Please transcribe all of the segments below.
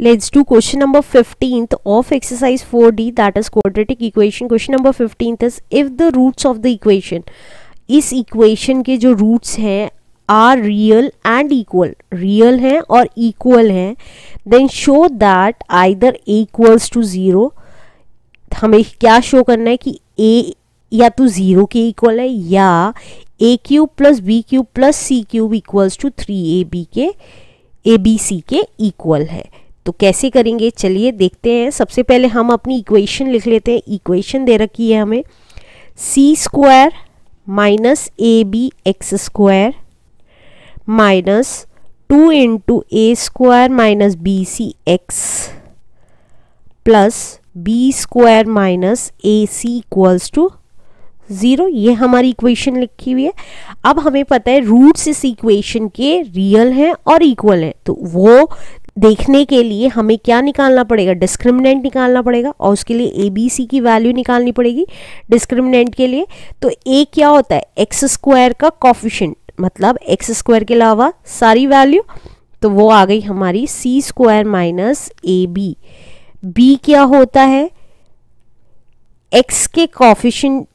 Let's do question number 15th of exercise 4D that is quadratic equation. Question number 15th is if the roots of the equation is equation के जो roots हैं are real and equal real हैं और equal हैं then show that either a equals to zero हमें क्या show करना है कि a या तो ज़ीरो के equal है या a cube plus b cube plus c cube equals to three A B के ए बी सी के इक्वल है तो कैसे करेंगे चलिए देखते हैं सबसे पहले हम अपनी इक्वेशन लिख लेते हैं इक्वेशन दे रखी है हमें C square minus A B X square minus two into A square minus B C X plus B square minus A C equals to zero ये हमारी इक्वेशन लिखी हुई है अब हमें पता है रूट्स इस इक्वेशन के रियल हैं और इक्वल हैं तो वो देखने के लिए हमें क्या निकालना पड़ेगा डिस्क्रिमिनेंट निकालना पड़ेगा और उसके लिए ए बी सी की वैल्यू निकालनी पड़ेगी डिस्क्रिमिनेंट के लिए तो ए क्या होता है एक्स स्क्वायर का कॉफिशेंट मतलब एक्स स्क्वायर के अलावा सारी वैल्यू तो वो आ गई हमारी C square minus A B B क्या होता है एक्स के कॉफिशेंट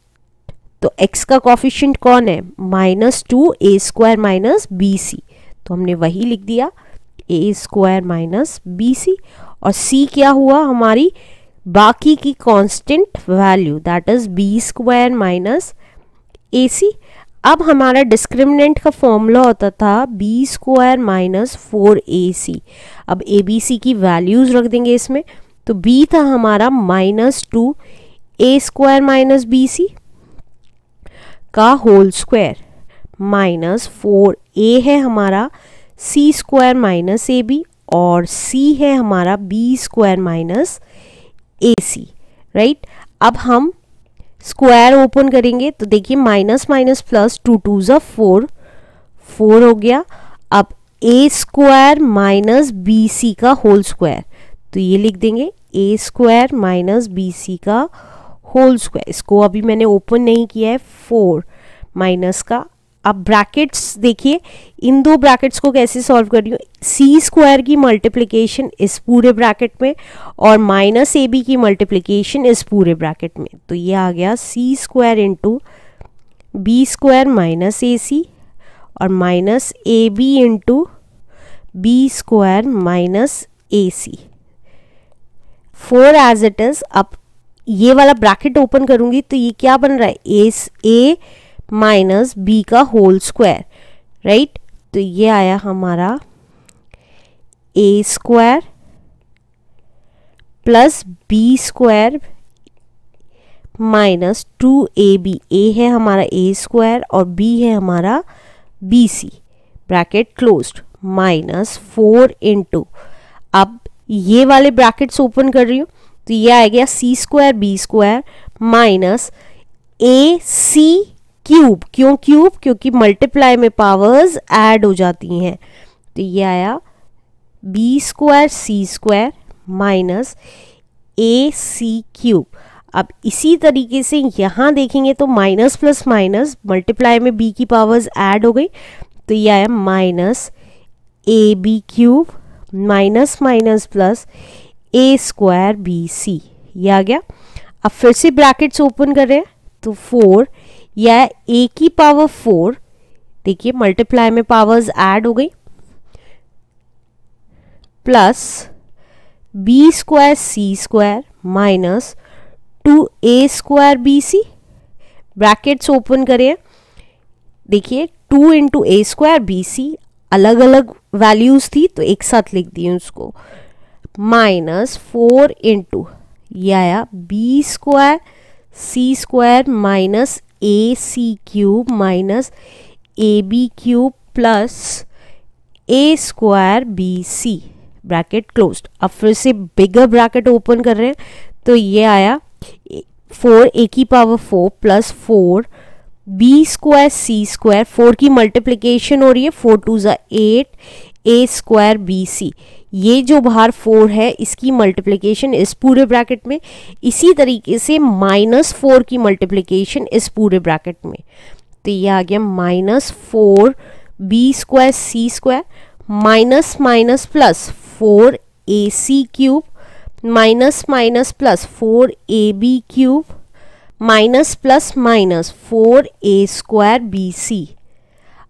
तो एक्स का कॉफिशेंट कौन है minus two A square minus B C तो हमने वही लिख दिया A square minus B C और सी क्या हुआ हमारी बाकी की constant value that is B square minus A C अब हमारा डिस्क्रिमिनेंट का फॉर्मूला होता था B square minus four A C अब ए बी सी की वैल्यूज़ रख देंगे इसमें तो बी था हमारा minus two A square minus B C का whole square minus four A है हमारा C square minus A B और सी है हमारा B square minus A C right अब हम स्क्वायर ओपन करेंगे तो देखिए minus minus plus two two ज फोर फोर हो गया अब A square minus B C का होल स्क्वायर तो ये लिख देंगे A square minus B C का होल स्क्वायर इसको अभी मैंने ओपन नहीं किया है फोर माइनस का अब ब्रैकेट्स देखिए इन दो ब्रैकेट्स को कैसे सॉल्व कर रही हूँ सी स्क्वायर की मल्टीप्लिकेशन इस पूरे ब्रैकेट में और माइनस ए बी की मल्टीप्लिकेशन इस पूरे ब्रैकेट में तो ये आ गया C square into B square minus A C और minus A B into B square minus A C four as it is अब ये वाला ब्रैकेट ओपन करूँगी तो ये क्या बन रहा है ए ए माइनस बी का होल स्क्वायर राइट तो ये आया हमारा A square plus B square minus two A B A है हमारा ए स्क्वायर और बी है हमारा B C bracket close minus four into अब ये वाले ब्रैकेट्स ओपन कर रही हूँ तो ये आ गया C square B square minus A C cube क्यों क्यूब क्योंकि मल्टीप्लाई में पावर्स ऐड हो जाती हैं तो ये आया B square C square minus A C cube अब इसी तरीके से यहाँ देखेंगे तो माइनस प्लस माइनस मल्टीप्लाई में बी की पावर्स ऐड हो गई तो ये आया minus A B cube minus minus plus A square B C ये आ गया अब फिर से ब्रैकेट्स ओपन कर रहे हैं तो फोर या ए की पावर फोर देखिए मल्टीप्लाई में पावर्स ऐड हो गई plus B square C square minus two A square B C brackets open करें देखिए two into A square B C अलग अलग वैल्यूज़ थी तो एक साथ लिख दिए उसको माइनस फोर इंटू या B square C square minus A C cube minus A B cube plus A square B C bracket close अब फिर से बिगर ब्रैकेट ओपन कर रहे हैं तो ये आया फोर ए की power four plus four B square C square four की मल्टीप्लीकेशन हो रही है फोर टू ज़ा eight A square B C ये जो बाहर फोर है इसकी मल्टीप्लिकेशन इस पूरे ब्रैकेट में इसी तरीके से माइनस फोर की मल्टीप्लिकेशन इस पूरे ब्रैकेट में तो ये आ गया minus four B square C square minus minus plus four A C cube minus minus plus four A B cube minus plus minus four A square B C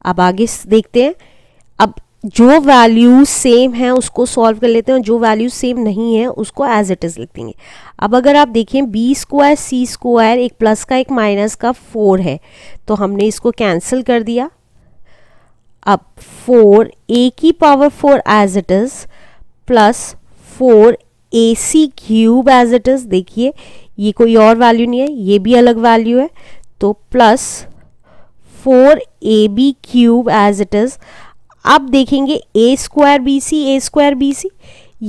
अब आगे देखते हैं अब जो वैल्यू सेम है उसको सॉल्व कर लेते हैं और जो वैल्यू सेम नहीं है उसको एज इट इज़ लिख देंगे अब अगर आप देखें बी स्क्वायर सी स्क्वायर एक प्लस का एक माइनस का फोर है तो हमने इसको कैंसिल कर दिया अब फोर ए की power four as it is plus four A C cube as it is देखिए ये कोई और वैल्यू नहीं है ये भी अलग वैल्यू है तो plus four A B cube as it is अब देखेंगे A square B C A square B C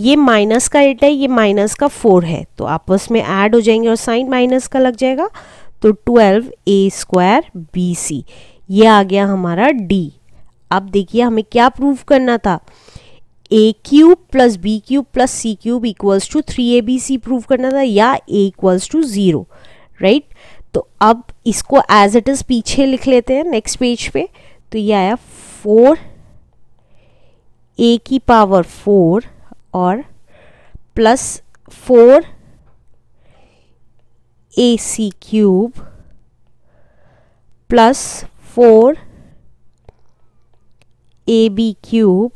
ये माइनस का एट है ये माइनस का फोर है तो आपस में ऐड हो जाएंगे और साइन माइनस का लग जाएगा तो twelve A square B C ये आ गया हमारा डी अब देखिए हमें क्या प्रूव करना था A cube plus B cube plus C cube equals to three A B C prove करना था या A equals to zero right तो अब इसको एज इट इज़ पीछे लिख लेते हैं नेक्स्ट पेज पे तो ये आया फोर ए की पावर फोर और plus four A C cube plus four A B cube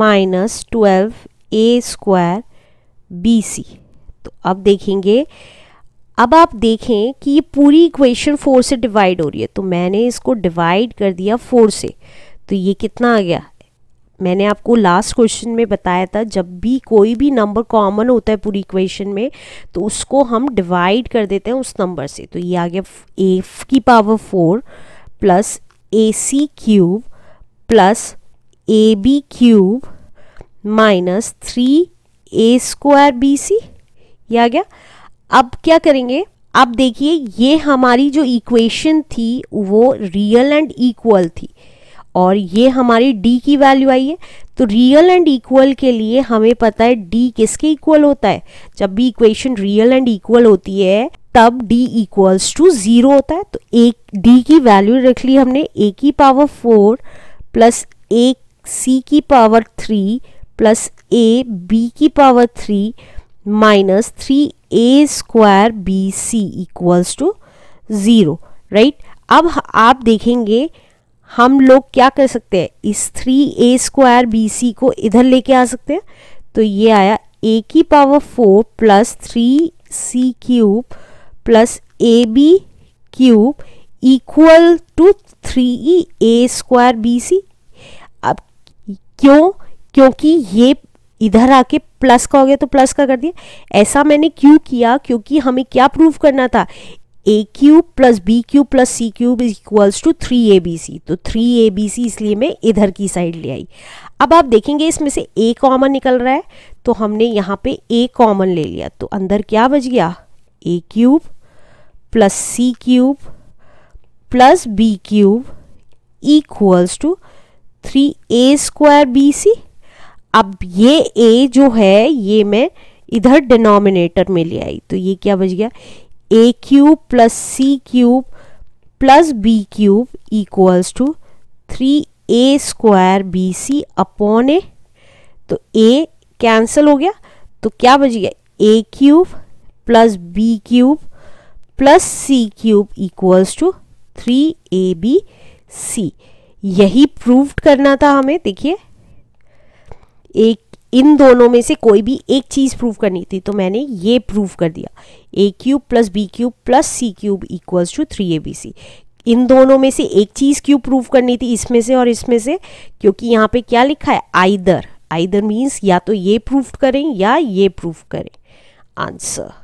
minus twelve A square B C तो अब देखेंगे अब आप देखें कि ये पूरी इक्वेशन फोर से डिवाइड हो रही है तो मैंने इसको डिवाइड कर दिया फोर से तो ये कितना आ गया मैंने आपको लास्ट क्वेश्चन में बताया था जब भी कोई भी नंबर कॉमन होता है पूरी इक्वेशन में तो उसको हम डिवाइड कर देते हैं उस नंबर से तो ये आ गया ए की power four plus A C cube plus A B cube minus three A square B C ये आ गया अब क्या करेंगे अब देखिए ये हमारी जो इक्वेशन थी वो रियल एंड इक्वल थी और ये हमारी डी की वैल्यू आई है तो रियल एंड इक्वल के लिए हमें पता है डी किसके इक्वल होता है जब भी इक्वेशन रियल एंड इक्वल होती है तब d इक्वल्स टू ज़ीरो होता है तो एक d की वैल्यू रख ली हमने a की power four plus A C की power three plus A B की power three minus three A square B C equals to zero right अब आप देखेंगे हम लोग क्या कर सकते हैं इस three A square B C को इधर लेके आ सकते हैं तो ये आया ए की power four plus three C cube plus A B cube equal to three A square B C अब क्यों क्योंकि ये इधर आके प्लस का हो गया तो प्लस का कर दिया ऐसा मैंने क्यों किया क्योंकि हमें क्या प्रूव करना था A cube plus B cube plus C cube is equals to three A B C तो थ्री ए बी सी इसलिए मैं इधर की साइड ले आई अब आप देखेंगे इसमें से ए कॉमन निकल रहा है तो हमने यहाँ पे ए कॉमन ले लिया तो अंदर क्या बच गया A cube plus C cube plus B cube equals to three A square B C अब ये ए जो है ये मैं इधर डिनोमिनेटर में ले आई तो ये क्या बच गया A cube plus C cube plus B cube equals to three A square B C upon A तो ए कैंसिल हो गया तो क्या बच गया A cube plus B cube plus C cube equals to three A B C यही prove करना था हमें देखिए ए इन दोनों में से कोई भी एक चीज़ प्रूव करनी थी तो मैंने ये प्रूव कर दिया A cube plus B cube plus C cube equals to three A B C इन दोनों में से एक चीज़ क्यों प्रूव करनी थी इसमें से और इसमें से क्योंकि यहाँ पे क्या लिखा है आइदर आइदर मीन्स या तो ये प्रूफ करें या ये प्रूफ करें आंसर